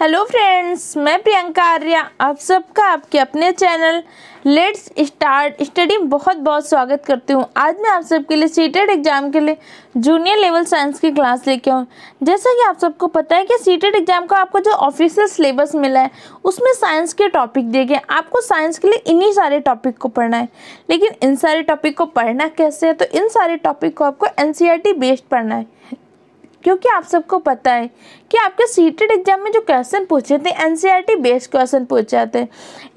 hello friends मैं प्रियंका आर्या आप सबका आपके अपने चैनल लेट्स स्टार्ट स्टडी बहुत बहुत स्वागत करती हूँ आज मैं आप सबके लिए सीटेड एग्ज़ाम के लिए जूनियर लेवल साइंस की क्लास लेके आऊँ जैसा कि आप सबको पता है कि सीटेड एग्ज़ाम का आपको जो ऑफिशियल सिलेबस मिला है उसमें साइंस के टॉपिक दिए गए आपको साइंस के लिए इन्हीं सारे टॉपिक को पढ़ना है लेकिन इन सारे टॉपिक को पढ़ना कैसे है तो इन सारे टॉपिक को आपको एन बेस्ड e पढ़ना है क्योंकि आप सबको पता है कि आपके सीटेड एग्जाम में जो क्वेश्चन पूछे थे एनसीईआरटी बेस्ड क्वेश्चन पूछ जाते हैं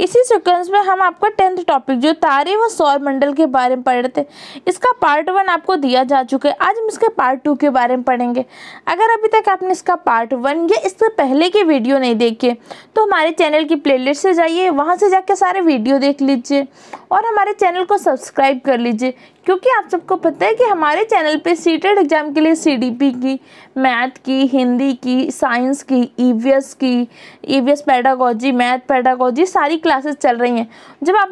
इसी सिक्वेंस में हम आपका टेंथ टॉपिक जो तारे व सौर मंडल के बारे में पढ़ रहे थे इसका पार्ट वन आपको दिया जा चुका है आज हम इसके पार्ट टू के बारे में पढ़ेंगे अगर अभी तक आपने इसका पार्ट वन या इससे पहले की वीडियो नहीं देखी तो हमारे चैनल की प्ले से जाइए वहाँ से जाके सारे वीडियो देख लीजिए और हमारे चैनल को सब्सक्राइब कर लीजिए क्योंकि आप सबको पता है कि हमारे चैनल पे सीटेड एग्ज़ाम के लिए सीडीपी की मैथ की हिंदी की साइंस की ईवीएस e की ईवीएस पैडागोजी मैथ पैडागोजी सारी क्लासेस चल रही हैं जब आप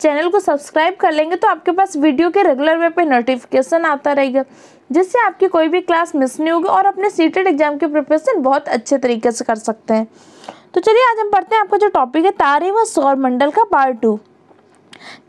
चैनल को सब्सक्राइब कर लेंगे तो आपके पास वीडियो के रेगुलर वे पे नोटिफिकेशन आता रहेगा जिससे आपकी कोई भी क्लास मिस नहीं होगी और अपने सीटेड एग्जाम की प्रिपरेशन बहुत अच्छे तरीके से कर सकते हैं तो चलिए आज हम पढ़ते हैं आपका जो टॉपिक है तारे व सौर मंडल का पार्ट टू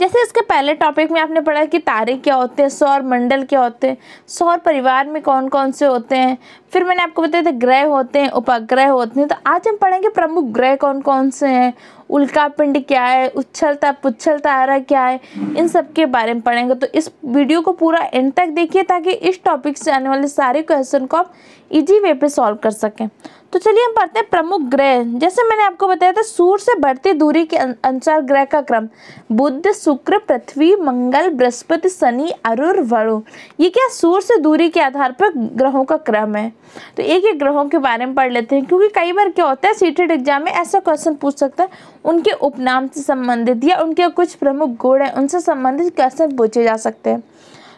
जैसे इसके पहले टॉपिक में आपने पढ़ा कि तारे क्या होते हैं सौर मंडल क्या होते हैं सौर परिवार में कौन कौन से होते हैं फिर मैंने आपको बताया था ग्रह होते हैं उपग्रह होते हैं तो आज हम पढ़ेंगे प्रमुख ग्रह कौन कौन से हैं उल्का पिंड क्या है उछलता पुच्छल तारा क्या है इन सब के बारे में पढ़ेंगे तो इस वीडियो को पूरा एंड तक देखिए ताकि इस टॉपिक से आने वाले सारे क्वेश्चन को आप इजी वे पर सॉल्व कर सकें तो चलिए हम पढ़ते हैं प्रमुख ग्रह जैसे मैंने आपको बताया था सूर्य से बढ़ती दूरी के अनुसार ग्रह का क्रम बुद्ध शुक्र पृथ्वी मंगल बृहस्पति शनि अरुण वरुण ये क्या सूर्य से दूरी के आधार पर ग्रहों का क्रम है तो एक एक ग्रहों के बारे में पढ़ लेते हैं क्योंकि कई बार क्या होता है सीटेड एग्जाम में ऐसा क्वेश्चन पूछ सकता है उनके उपनाम से संबंधित या उनके कुछ प्रमुख गुण हैं उनसे संबंधित क्वेश्चन पूछे जा सकते हैं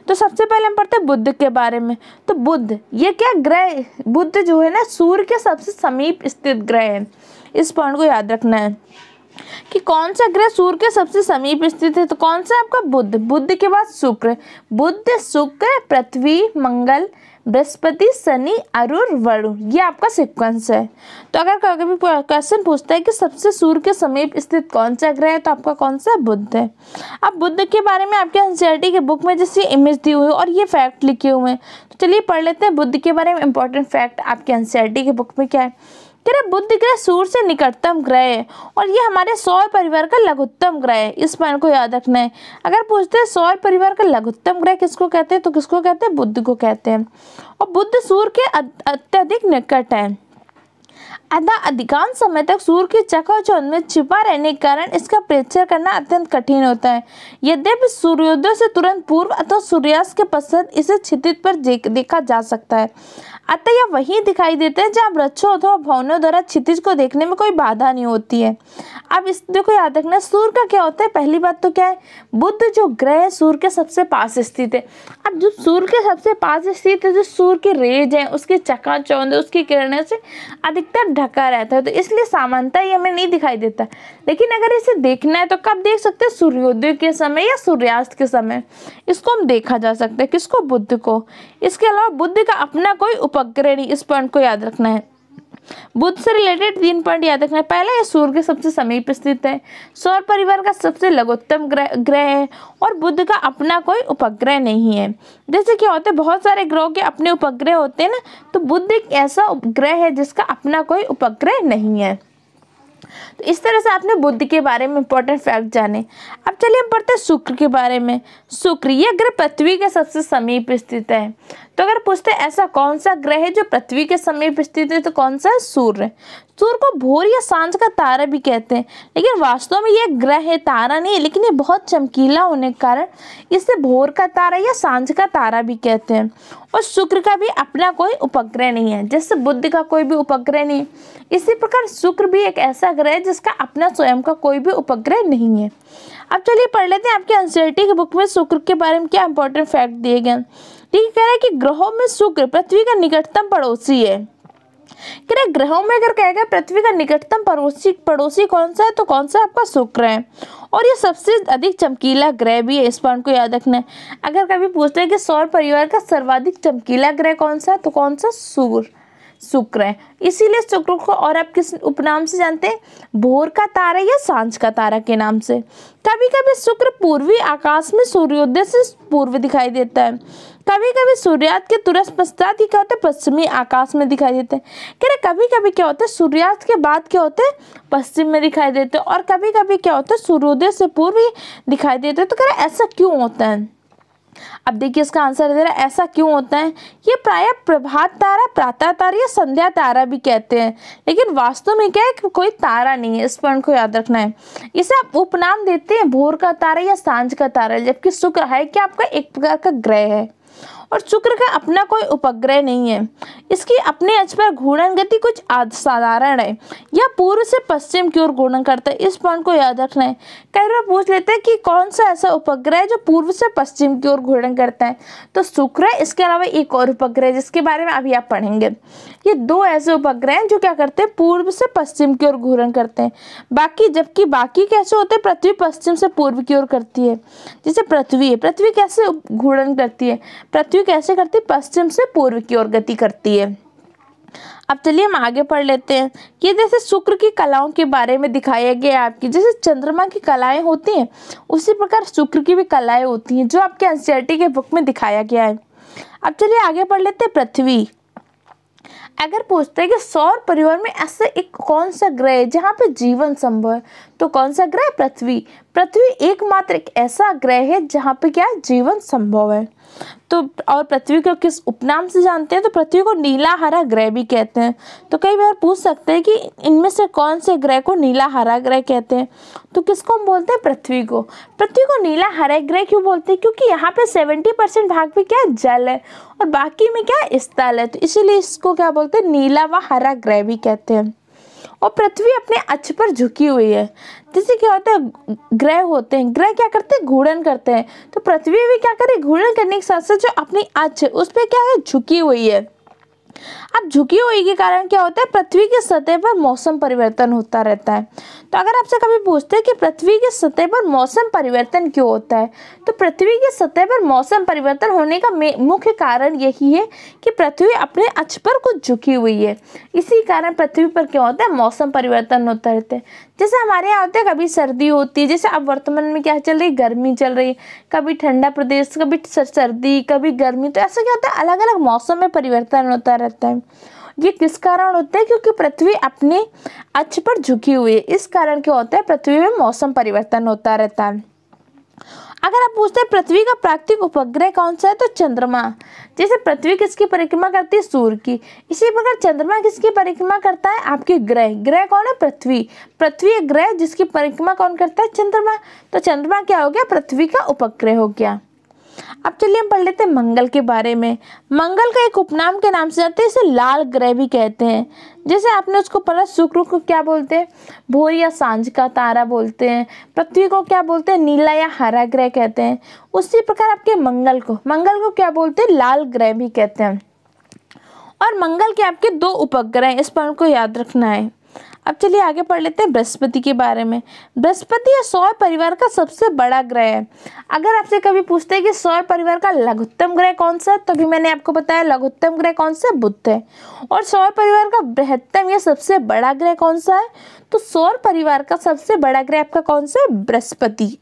तो सबसे पहले हम पढ़ते हैं बुद्ध के बारे में तो बुद्ध ये क्या ग्रह बुद्ध जो है ना सूर्य के सबसे समीप स्थित ग्रह है इस पॉइंट को याद रखना है कि कौन सा ग्रह सूर्य के सबसे समीप स्थित है तो कौन सा आपका बुद्ध बुद्ध के बाद शुक्र बुद्ध शुक्र पृथ्वी मंगल बृहस्पति शनि अरुण वरुण ये आपका सिक्वेंस है तो अगर कभी क्वेश्चन पूछता है कि सबसे सूर्य के समीप स्थित कौन सा ग्रह है तो आपका कौन सा बुद्ध है अब बुद्ध के बारे में आपके एनसीआरटी के बुक में जैसे इमेज दी हुई है और ये फैक्ट लिखे हुए हैं तो चलिए पढ़ लेते हैं बुद्ध के बारे में इंपॉर्टेंट फैक्ट आपके एनसीआरटी के बुक में क्या है तेरा बुद्ध ग्रह सूर्य से निकटतम ग्रह है और ये हमारे सौर परिवार का लघुत्तम ग्रह है इस पॉइंट को याद रखना है अगर पूछते हैं सौर परिवार का लघुत्तम ग्रह किसको कहते हैं तो किसको कहते हैं बुद्ध को कहते हैं और बुद्ध सूर्य के अत्यधिक निकट है अतः अधिकांश समय तक सूर्य की चकाचौंध में छिपा रहने के कारण इसका प्रेक्षर करना अत्यंत कठिन होता है यद्यपि सूर्योदय से तुरंत पूर्व अथवा सूर्यास्त के पश्चात इसे क्षितिज पर देखा जा सकता है अतः यह वही दिखाई देते हैं जहाँ वृक्षों अथवा भवनों द्वारा क्षितिज को देखने में कोई बाधा नहीं होती है अब इस देखो याद रखना सूर्य का क्या होता है पहली बात तो क्या है बुद्ध जो ग्रह सूर्य के सबसे पास स्थित है अब जो सूर्य के सबसे पास स्थित है जो सूर्य की रेज है उसके चौंध उसकी किरणों से अधिकतर ढका रहता है तो इसलिए सामान्यता ये हमें नहीं दिखाई देता लेकिन अगर इसे देखना है तो कब देख सकते हैं सूर्योदय के समय या सूर्यास्त के समय इसको हम देखा जा सकता है किसको बुद्ध को इसके अलावा बुद्ध का अपना कोई उप पकरेड़ी इस पॉइंट को याद रखना है बुद्ध से रिलेटेड तीन पॉइंट याद रखना है पहला यह सूर्य के सबसे समीप स्थित है सौर परिवार का सबसे लघुत्तम ग्रह ग्रह है और बुद्ध का अपना कोई उपग्रह नहीं है जैसे क्या होते है बहुत सारे ग्रह के अपने उपग्रह होते हैं ना तो बुद्ध एक ऐसा ग्रह है जिसका अपना कोई उपग्रह नहीं है तो इस तरह से आपने बुद्ध के बारे में इंपॉर्टेंट फैक्ट जाने अब चलिए हम पढ़ते हैं शुक्र के बारे में शुक्र यह ग्रह पृथ्वी के सबसे समीप स्थित है तो अगर पूछते ऐसा कौन सा ग्रह है जो पृथ्वी के समीप स्थित है तो कौन सा है सूर्य सूर्य को भोर या सांझ का तारा भी कहते हैं लेकिन वास्तव में यह ग्रह है तारा नहीं है लेकिन ये बहुत चमकीला होने के कारण इसे भोर का तारा या सांझ का तारा भी कहते हैं और शुक्र का भी अपना कोई उपग्रह नहीं है जैसे बुद्ध का कोई भी उपग्रह नहीं इसी प्रकार शुक्र भी एक ऐसा ग्रह है जिसका अपना स्वयं का कोई भी उपग्रह नहीं है अब चलिए पढ़ लेते हैं आपकी एनसीईआरटी के बुक में शुक्र के बारे में क्या इंपॉर्टेंट फैक्ट दिए गए ठीक कह रहा है कि ग्रहों में शुक्र पृथ्वी का निकटतम पड़ोसी है कह रहे ग्रहों में अगर कहेगा पृथ्वी का निकटतम पड़ोसी पड़ोसी कौन सा है तो कौन सा आपका शुक्र है और ये सबसे अधिक चमकीला ग्रह भी है इस पॉइंट को याद रखना है अगर कभी पूछते हैं कि सौर परिवार का सर्वाधिक चमकीला ग्रह कौन सा है तो कौन सा सूर्य शुक्र है इसीलिए शुक्र को और आप किस उपनाम से जानते हैं भोर का तारा या सांझ का तारा के नाम से कभी कभी शुक्र पूर्वी आकाश में सूर्योदय से पूर्व दिखाई देता है कभी कभी सूर्यास्त के तुरंत पश्चात ही क्या होता है पश्चिमी आकाश में दिखाई देते हैं कह रहे कभी कभी क्या होता है सूर्यास्त के बाद क्या होते हैं पश्चिम में दिखाई देते हैं और कभी कभी क्या होता है सूर्योदय से पूर्व ही दिखाई देते हैं तो कह रहे ऐसा क्यों होता है अब देखिए इसका आंसर दे रहा है ऐसा क्यों होता है ये प्राय प्रभात तारा प्रातः तारा या संध्या तारा भी कहते हैं लेकिन वास्तव में क्या है कि कोई तारा नहीं है इस पॉइंट को याद रखना है इसे आप उपनाम देते हैं भोर का तारा या सांझ का तारा जबकि शुक्र है कि आपका एक प्रकार का ग्रह है और शुक्र का अपना कोई उपग्रह नहीं है इसकी अपने अच पर घूर्णन गति कुछ साधारण है यह पूर्व से पश्चिम की ओर घूर्णन करता है इस पॉइंट को याद रखना है कई बार पूछ लेते हैं कि कौन सा ऐसा उपग्रह है जो पूर्व से पश्चिम की ओर घूर्णन करता है तो शुक्र है इसके अलावा एक और उपग्रह जिसके बारे में अभी आप पढ़ेंगे ये दो ऐसे उपग्रह हैं जो क्या करते हैं पूर्व से पश्चिम की ओर घूर्णन करते हैं बाकी जबकि बाकी कैसे होते हैं पृथ्वी पश्चिम से पूर्व की ओर करती है जैसे पृथ्वी है पृथ्वी कैसे घूरण करती है पृथ्वी कैसे करती है पश्चिम से पूर्व की ओर गति करती है अब चलिए हम आगे पढ़ लेते हैं कि जैसे शुक्र की कलाओं के बारे में दिखाया गया है आपकी जैसे चंद्रमा की कलाएं होती हैं उसी प्रकार शुक्र की भी कलाएं होती हैं जो आपके एनसीईआरटी के बुक में दिखाया गया है अब चलिए आगे पढ़ लेते हैं पृथ्वी अगर पूछते हैं कि सौर परिवार में ऐसा एक कौन सा ग्रह है जहाँ पर जीवन संभव है तो कौन सा ग्रह पृथ्वी पृथ्वी एकमात्र एक ऐसा ग्रह है जहाँ पे क्या जीवन संभव है तो और पृथ्वी को किस उपनाम से जानते हैं तो पृथ्वी को नीला हरा ग्रह भी कहते हैं तो कई बार पूछ सकते हैं कि इनमें से कौन से ग्रह को नीला हरा ग्रह कहते हैं तो किसको हम बोलते हैं पृथ्वी को पृथ्वी को नीला हरा ग्रह क्यों बोलते हैं क्योंकि यहाँ पे सेवेंटी परसेंट भाग पे क्या जल है और बाकी में क्या स्थल है तो इसीलिए इसको क्या बोलते हैं नीला व हरा ग्रह भी कहते हैं और पृथ्वी अपने अक्ष पर झुकी हुई है जैसे क्या होता है ग्रह होते हैं ग्रह क्या करते हैं घूर्णन करते हैं तो पृथ्वी भी क्या करे घूर्णन करने के साथ साथ जो अपनी अक्ष है उस पर क्या है झुकी हुई है अब झुकी हुई के कारण क्या होता है पृथ्वी की सतह पर मौसम परिवर्तन होता रहता है तो अगर आपसे कभी पूछते हैं कि पृथ्वी की सतह पर मौसम परिवर्तन क्यों होता है तो पृथ्वी की सतह पर मौसम परिवर्तन होने का मुख्य कारण यही है कि पृथ्वी अपने अक्ष पर कुछ झुकी हुई है इसी कारण पृथ्वी पर क्या होता है मौसम परिवर्तन होता रहता है जैसे हमारे यहाँ होते हैं कभी सर्दी होती है जैसे अब वर्तमान में क्या चल रही है गर्मी चल रही है कभी ठंडा प्रदेश कभी सर्दी कभी गर्मी तो ऐसा क्या होता है अलग अलग मौसम में परिवर्तन होता रहता है ये किस कारण होता है क्योंकि पृथ्वी अपने अच्छ पर झुकी हुई है इस कारण क्या होता है पृथ्वी में मौसम परिवर्तन होता रहता है अगर आप पूछते हैं पृथ्वी का प्राकृतिक उपग्रह कौन सा है तो चंद्रमा जैसे पृथ्वी किसकी परिक्रमा करती है सूर्य की इसी प्रकार चंद्रमा किसकी परिक्रमा करता है आपके ग्रह ग्रह कौन है पृथ्वी पृथ्वी ग्रह जिसकी परिक्रमा कौन करता है चंद्रमा तो चंद्रमा क्या हो गया पृथ्वी का उपग्रह हो गया अब चलिए हम पढ़ लेते हैं मंगल के बारे में मंगल का एक उपनाम के नाम से जाते हैं इसे लाल ग्रह भी कहते हैं जैसे आपने उसको पढ़ा शुक्र को क्या बोलते हैं भोर या सांझ का तारा बोलते हैं पृथ्वी को क्या बोलते हैं नीला या हरा ग्रह कहते हैं उसी प्रकार आपके मंगल को मंगल को क्या बोलते हैं लाल ग्रह भी कहते हैं और मंगल के आपके दो उपग्रह हैं इस पर उनको याद रखना है अब चलिए आगे पढ़ लेते हैं बृहस्पति के बारे में बृहस्पति यह सौर परिवार का सबसे बड़ा ग्रह है अगर आपसे कभी पूछते हैं कि सौर परिवार का लघुत्तम ग्रह कौन सा है तो भी मैंने आपको बताया लघुत्तम ग्रह कौन सा बुद्ध है और सौर परिवार का बृहत्तम या सबसे बड़ा ग्रह कौन सा है तो सौर परिवार का सबसे बड़ा ग्रह आपका कौन सा है बृहस्पति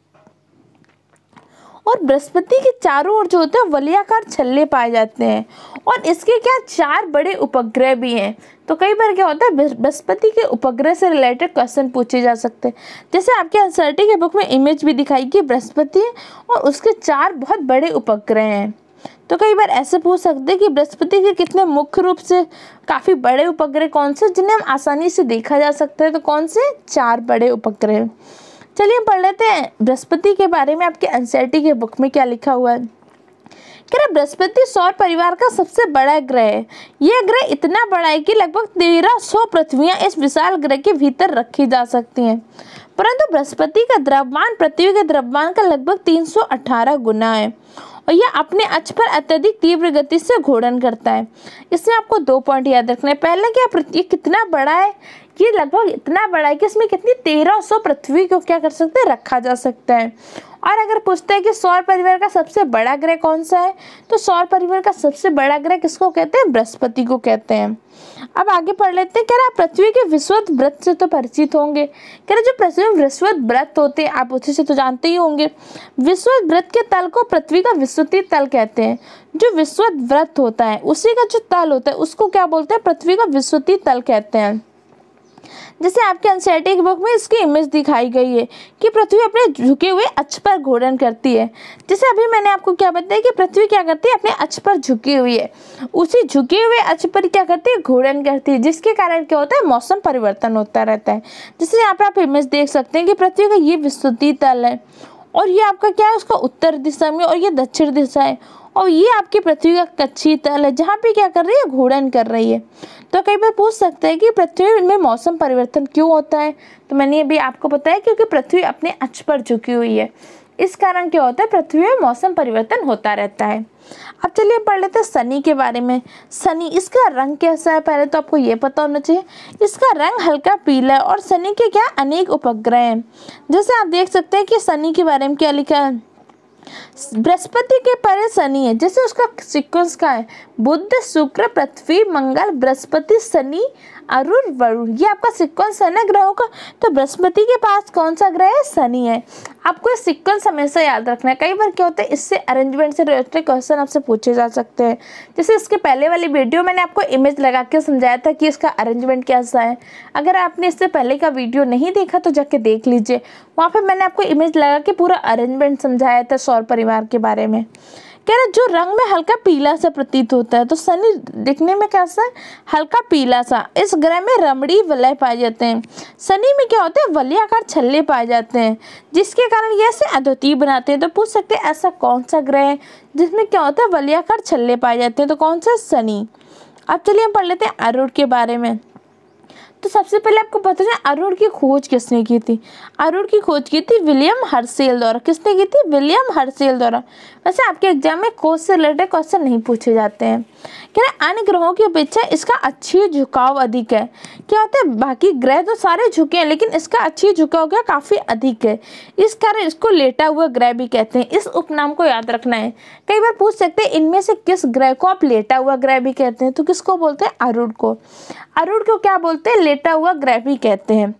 और बृहस्पति के चारों ओर जो होते हैं वलयाकार छल्ले पाए जाते हैं और इसके क्या चार बड़े उपग्रह भी हैं तो कई बार क्या होता है बृहस्पति के उपग्रह से रिलेटेड क्वेश्चन पूछे जा सकते हैं जैसे आपके टी के बुक में इमेज भी दिखाई गई बृहस्पति है और उसके चार बहुत बड़े उपग्रह हैं तो कई बार ऐसे पूछ सकते हैं कि बृहस्पति के कितने मुख्य रूप से काफ़ी बड़े उपग्रह कौन से जिन्हें हम आसानी से देखा जा सकता है तो कौन से चार बड़े उपग्रह चलिए पढ़ लेते हैं बृहस्पति के बारे में आपके एनसीईआरटी के बुक में क्या लिखा हुआ है कह रहा बृहस्पति सौर परिवार का सबसे बड़ा ग्रह है यह ग्रह इतना बड़ा है कि लगभग तेरह सौ पृथ्वियाँ इस विशाल ग्रह के भीतर रखी जा सकती हैं परंतु बृहस्पति का द्रव्यमान पृथ्वी के द्रव्यमान का लगभग तीन सौ अठारह गुना है और यह अपने अक्ष पर अत्यधिक तीव्र गति से घोड़न करता है इसमें आपको दो पॉइंट याद रखना है पहला क्या ये कितना बड़ा है ये लगभग इतना बड़ा है कि इसमें कितनी तेरह सौ पृथ्वी को क्या कर सकते हैं रखा जा सकता है और अगर पूछते हैं कि सौर परिवार का सबसे बड़ा ग्रह कौन सा है तो सौर परिवार का सबसे बड़ा ग्रह किसको कहते हैं बृहस्पति को कहते हैं अब आगे पढ़ लेते हैं कह आप पृथ्वी के विश्वत व्रत से तो परिचित होंगे कह रहे जो पृथ्वी में विश्वत व्रत होते हैं आप उसी से तो जानते ही होंगे विश्वत व्रत के तल को पृथ्वी का विश्वती तल कहते हैं जो विश्वत व्रत होता है उसी का जो तल होता है उसको क्या बोलते हैं पृथ्वी का विश्वती तल कहते हैं जैसे आपके अनसैटी बुक में इसकी इमेज दिखाई गई है कि पृथ्वी अपने झुके हुए अक्ष पर घूर्णन करती है जैसे अभी मैंने आपको क्या बताया कि पृथ्वी क्या करती है अपने अक्ष पर झुकी हुई है उसी झुके हुए अक्ष पर क्या करती है घूर्णन करती है जिसके कारण क्या होता है मौसम परिवर्तन होता रहता है जैसे यहाँ पर आप इमेज देख सकते हैं कि पृथ्वी का ये विस्तृति तल है और ये आपका क्या है उसका उत्तर दिशा में और ये दक्षिण दिशा है और ये आपकी पृथ्वी का कच्ची तल है जहाँ पे क्या कर रही है घूर्णन कर रही है तो कई बार पूछ सकते हैं कि पृथ्वी में मौसम परिवर्तन क्यों होता है तो मैंने अभी आपको बताया क्योंकि पृथ्वी अपने अच पर झुकी हुई है इस कारण क्या होता है पृथ्वी में मौसम परिवर्तन होता रहता है अब चलिए पढ़ लेते हैं शनि के बारे में शनि इसका रंग कैसा है पहले तो आपको ये पता होना चाहिए इसका रंग हल्का पीला है और शनि के क्या अनेक उपग्रह हैं जैसे आप देख सकते हैं कि शनि के बारे में क्या लिखा है बृहस्पति के परे शनि है जैसे उसका सीक्वेंस का है बुद्ध शुक्र पृथ्वी मंगल बृहस्पति शनि अरुण वरुण ये आपका सिक्वेंस है ना ग्रहों का तो बृहस्पति के पास कौन सा ग्रह है शनि है आपको सिक्वेंस हमेशा याद रखना है कई बार क्या होता है इससे अरेंजमेंट से रिलेटेड क्वेश्चन आपसे पूछे जा सकते हैं जैसे इसके पहले वाली वीडियो मैंने आपको इमेज लगा के समझाया था कि इसका अरेंजमेंट कैसा है अगर आपने इससे पहले का वीडियो नहीं देखा तो जाके देख लीजिए वहाँ पर मैंने आपको इमेज लगा के पूरा अरेंजमेंट समझाया था सौर परिवार के बारे में कह रहे जो रंग में हल्का पीला सा प्रतीत होता है तो शनि दिखने में कैसा है हल्का पीला सा इस ग्रह में रमड़ी वलय पाए जाते हैं शनि में क्या होता है वलयाकार छल्ले पाए जाते हैं जिसके कारण ये ऐसे अद्वितीय बनाते हैं तो पूछ सकते हैं ऐसा कौन सा ग्रह है जिसमें क्या होता है वलयाकार छल्ले पाए जाते हैं तो कौन सा शनि अब चलिए हम पढ़ लेते हैं अरुण के बारे में तो सबसे पहले आपको पता चले अरुण की खोज किसने की थी अरुण की खोज की थी विलियम हर्सेल द्वारा किसने की थी विलियम हर्सेल द्वारा वैसे आपके एग्जाम में कोर्स से रिलेटेड क्वेश्चन नहीं पूछे जाते हैं कह रहे अन्य ग्रहों की अपेक्षा इसका अच्छी झुकाव अधिक है क्या होता है बाकी ग्रह तो सारे झुके हैं लेकिन इसका अच्छी झुकाव क्या काफ़ी अधिक है इस कारण इसको लेटा हुआ ग्रह भी कहते हैं इस उपनाम को याद रखना है कई बार पूछ सकते हैं इनमें से किस ग्रह को आप लेटा हुआ ग्रह भी कहते हैं तो किसको बोलते हैं अरुण को अरुण को क्या बोलते हैं लेटा हुआ ग्रह भी कहते हैं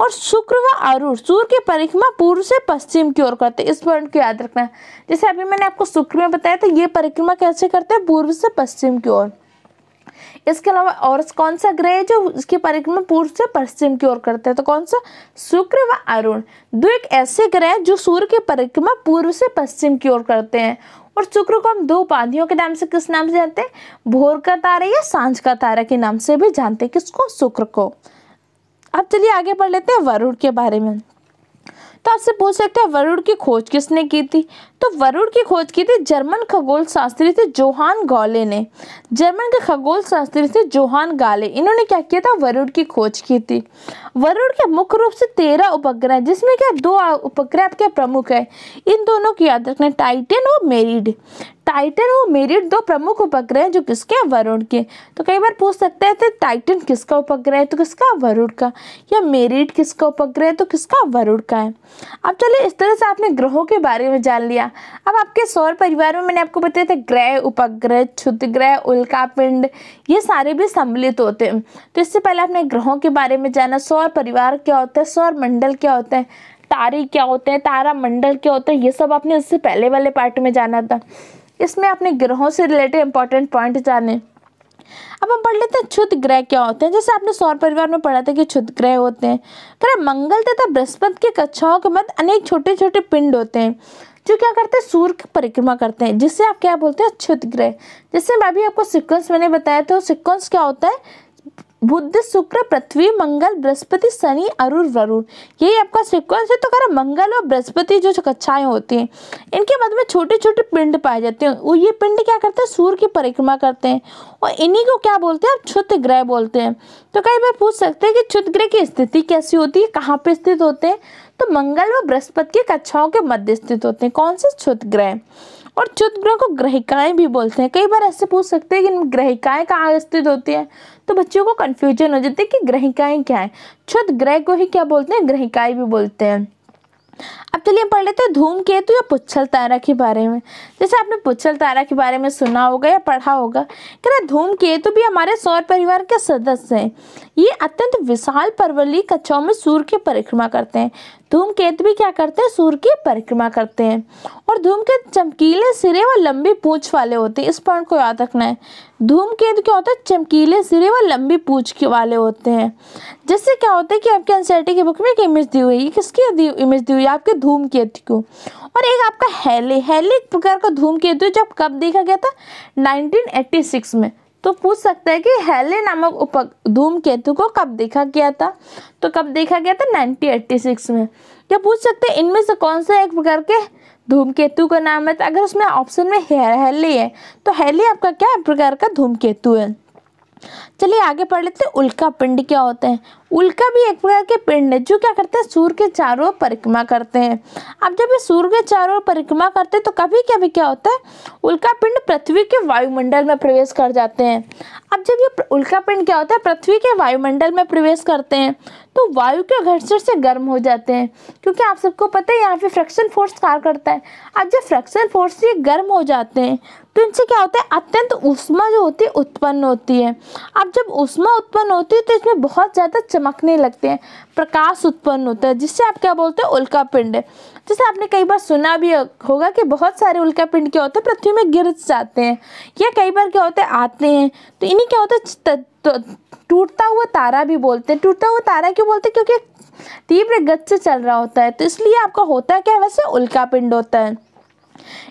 और शुक्र व अरुण सूर्य की परिक्रमा पूर्व से पश्चिम की ओर करते इस पॉइंट को याद रखना जैसे अभी मैंने आपको शुक्र में बताया था ये परिक्रमा कैसे करते हैं पूर्व से पश्चिम की ओर इसके अलावा और कौन सा ग्रह है जो इसकी परिक्रमा पूर्व से पश्चिम की ओर करते हैं तो कौन सा शुक्र व अरुण दो एक ऐसे ग्रह जो सूर्य की परिक्रमा पूर्व से पश्चिम की ओर करते हैं और शुक्र को हम दो उपाधियों के नाम से किस नाम से जानते हैं भोर का तारा या सांझ का तारा के नाम से भी जानते हैं किसको शुक्र को अब चलिए आगे पढ़ लेते हैं वरुण के बारे में तो आपसे पूछ सकते हैं वरुण की खोज किसने की थी तो वरुण की खोज की थी जर्मन खगोल शास्त्री थे जोहान गॉले ने जर्मन के खगोल शास्त्री थे जोहान गाले इन्होंने क्या किया था वरुण की खोज की थी वरुण के मुख्य रूप से तेरह उपग्रह जिसमें क्या दो उपग्रह आपके प्रमुख है इन दोनों की याद रखना टाइटन और मेरिड टाइटन और मेरिड दो प्रमुख उपग्रह हैं जो किसके हैं वरुण के तो कई बार पूछ सकते हैं टाइटन किसका उपग्रह है तो किसका वरुण का या मेरिड किसका उपग्रह है तो किसका वरुण का है अब चलिए इस तरह से आपने ग्रहों के बारे में जान लिया अब आपके सौर परिवार में मैंने आपको बताया था ग्रह उपग्रह क्षुद्रग्रह उल्का पिंड ये सारे भी सम्मिलित होते हैं तो इससे पहले आपने ग्रहों के बारे में जाना सौर परिवार क्या होता है सौर मंडल क्या होता है तारे क्या होते हैं तारा मंडल क्या होता है ये सब आपने इससे पहले वाले पार्ट में जाना था इसमें आपने ग्रहों से रिलेटेड इंपॉर्टेंट पॉइंट जाने अब हम पढ़ लेते हैं क्षुत ग्रह क्या होते हैं जैसे आपने सौर परिवार में पढ़ा था कि क्षुत ग्रह होते हैं पर मंगल तथा बृहस्पति के कक्षाओं के मध्य अनेक छोटे छोटे पिंड होते हैं जो क्या करते हैं सूर्य की परिक्रमा करते हैं जिससे आप क्या बोलते हैं क्षुत ग्रह जैसे मैं भी आपको सिक्वेंस मैंने बताया था सिक्वेंस क्या होता है बुद्ध शुक्र पृथ्वी मंगल बृहस्पति शनि अरुण वरुण यही आपका सिक्वेंस है तो कह मंगल और बृहस्पति जो कक्षाएं होती हैं इनके मध्य में छोटे छोटे पिंड पाए जाते हैं वो ये पिंड क्या करते हैं सूर्य की परिक्रमा करते हैं और इन्हीं को क्या बोलते हैं छुत ग्रह बोलते हैं तो कई बार पूछ सकते हैं कि छुत ग्रह की स्थिति कैसी होती है कहाँ पर स्थित होते हैं तो मंगल व बृहस्पति की कक्षाओं के मध्य स्थित होते हैं कौन से छुत ग्रह और चुतग्रह को ग्रहिकाएं भी बोलते हैं कई बार ऐसे पूछ सकते हैं कि ग्रहिकाएं कहाँ स्थित होती हैं तो बच्चों को कन्फ्यूजन हो जाती है कि ग्रहिकाएं क्या है क्षुद ग्रह को ही क्या बोलते हैं ग्रहिकाएं भी बोलते हैं अब चलिए पढ़ लेते हैं धूमकेतु या पुच्छल तारा के बारे में जैसे आपने पुच्छल तारा के बारे में सुना होगा या पढ़ा होगा कह धूम केतु भी हमारे सौर परिवार के सदस्य हैं ये अत्यंत विशाल परवली कक्षाओं में सूर्य की परिक्रमा करते हैं केतु भी क्या करते हैं सूर्य की परिक्रमा करते हैं और के चमकीले सिरे व लंबी पूछ वाले होते हैं इस पॉइंट को याद रखना है केतु क्या होता है चमकीले सिरे व लंबी पूछ के वाले होते हैं जिससे क्या होता है कि आपके एनसीआरटी की बुक में एक इमेज दी हुई है किसकी इमेज दी हुई है आपके धूम केतु और एक आपका हैले हैले एक प्रकार का धूम केतु है जब कब देखा गया था 1986 में तो पूछ सकते है कि हैले नामक उप धूम केतु को कब देखा गया था तो कब देखा गया था 1986 में या तो पूछ सकते हैं इनमें से कौन सा एक प्रकार के धूमकेतु का नाम है अगर उसमें ऑप्शन में हैले है तो हैले आपका क्या प्रकार का धूमकेतु है चलिए आगे पढ़ लेते हैं उल्का पिंड क्या होते हैं उल्का भी एक प्रकार के पिंड है जो क्या करते हैं सूर्य के चारों परिक्रमा करते हैं अब जब ये सूर्य के चारों परिक्रमा करते हैं तो कभी कभी क्या होता है उल्का पिंड पृथ्वी के वायुमंडल में प्रवेश कर जाते हैं अब जब ये उल्का पिंड क्या होता है पृथ्वी के वायुमंडल में प्रवेश करते हैं तो वायु के घर्षण से गर्म हो जाते हैं क्योंकि आप सबको पता है यहाँ पे फ्रैक्शन फोर्स कार्य करता है अब जब फ्रैक्शन फोर्स से गर्म हो जाते हैं तो इनसे क्या होता है अत्यंत उष्मा जो होती है उत्पन्न होती है अब जब उष्मा उत्पन्न होती है तो इसमें बहुत ज़्यादा चमकने लगते हैं प्रकाश उत्पन्न होता है जिससे आप क्या बोलते हैं उल्का पिंड जैसे आपने कई बार सुना भी होगा कि बहुत सारे उल्का पिंड क्या होते हैं पृथ्वी में गिर जाते हैं या कई बार क्या होते हैं आते हैं तो इन्हीं क्या होता है तो, टूटता हुआ तारा भी बोलते हैं टूटता हुआ तारा क्यों बोलते हैं क्योंकि तीव्र गति से चल रहा होता है तो इसलिए आपका होता क्या है वैसे उल्का पिंड होता है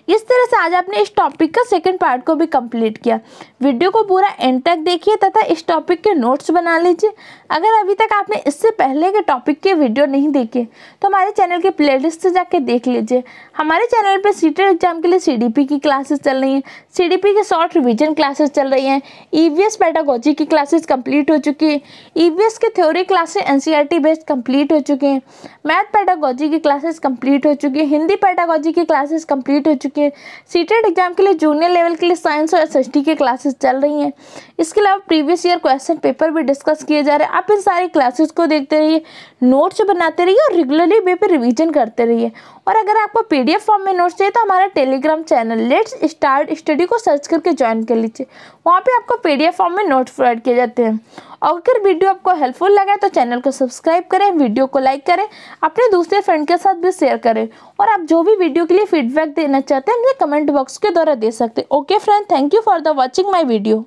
इस तरह से आज आपने इस टॉपिक का सेकंड पार्ट को भी कंप्लीट किया वीडियो को पूरा एंड तक देखिए तथा इस टॉपिक के नोट्स बना लीजिए अगर अभी तक आपने इससे पहले के टॉपिक के वीडियो नहीं देखे तो हमारे चैनल के प्लेलिस्ट से जाके देख लीजिए हमारे चैनल पर सीटेट एग्जाम के लिए सी की क्लासेस चल रही हैं सीडीपी के शॉर्ट रिवीजन क्लासेस चल रही हैं ईवीएस e पैटागोजी की क्लासेस कंप्लीट हो चुकी हैं ईवीएस e के theory classes NCERT based complete हो चुके हैं मैथ पैटागोजी की क्लासेस कंप्लीट हो चुकी हैं हिंदी पैटागोजी की क्लासेस कंप्लीट हो चुकी हैं सीटेड एग्जाम e के लिए जूनियर लेवल के लिए साइंस और एस के क्लासेस चल रही हैं इसके अलावा प्रीवियस ईयर क्वेश्चन पेपर भी डिस्कस किए जा रहे हैं आप इन सारी क्लासेस को देखते रहिए नोट्स बनाते रहिए और रेगुलरली वे पर रिविजन करते रहिए और अगर आपको पी फॉर्म में नोट्स चाहिए तो हमारा Telegram channel let's start study को सर्च करके ज्वाइन कर लीजिए वहाँ पे आपको पीडीएफ फॉर्म में नोट प्रोवाइड किए जाते हैं और अगर वीडियो आपको हेल्पफुल लगा तो चैनल को सब्सक्राइब करें वीडियो को लाइक करें अपने दूसरे फ्रेंड के साथ भी शेयर करें और आप जो भी वीडियो के लिए फीडबैक देना चाहते हैं मुझे कमेंट बॉक्स के द्वारा दे सकते हैं okay friend thank you for the watching my video